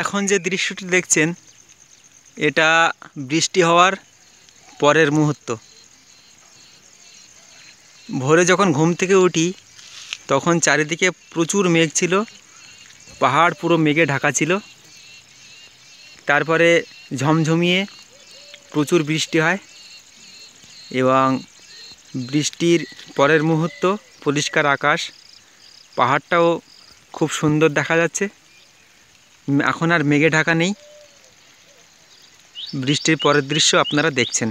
এখন যে দৃশ্যটি দেখছেন এটা বৃষ্টি হওয়ার পরের মুহূর্ত ভোরে যখন ঘুম থেকে উঠি তখন চারিদিকে প্রচুর মেঘ ছিল পাহাড় পুরো মেঘে ঢাকা ছিল তারপরে ঝমঝমিয়ে প্রচুর বৃষ্টি হয় এবং বৃষ্টির পরের মুহূর্ত পরিষ্কার আকাশ পাহাড়টাও খুব সুন্দর দেখা যাচ্ছে এখন আর মেঘে ঢাকা নেই বৃষ্টির পরের দৃশ্য আপনারা দেখছেন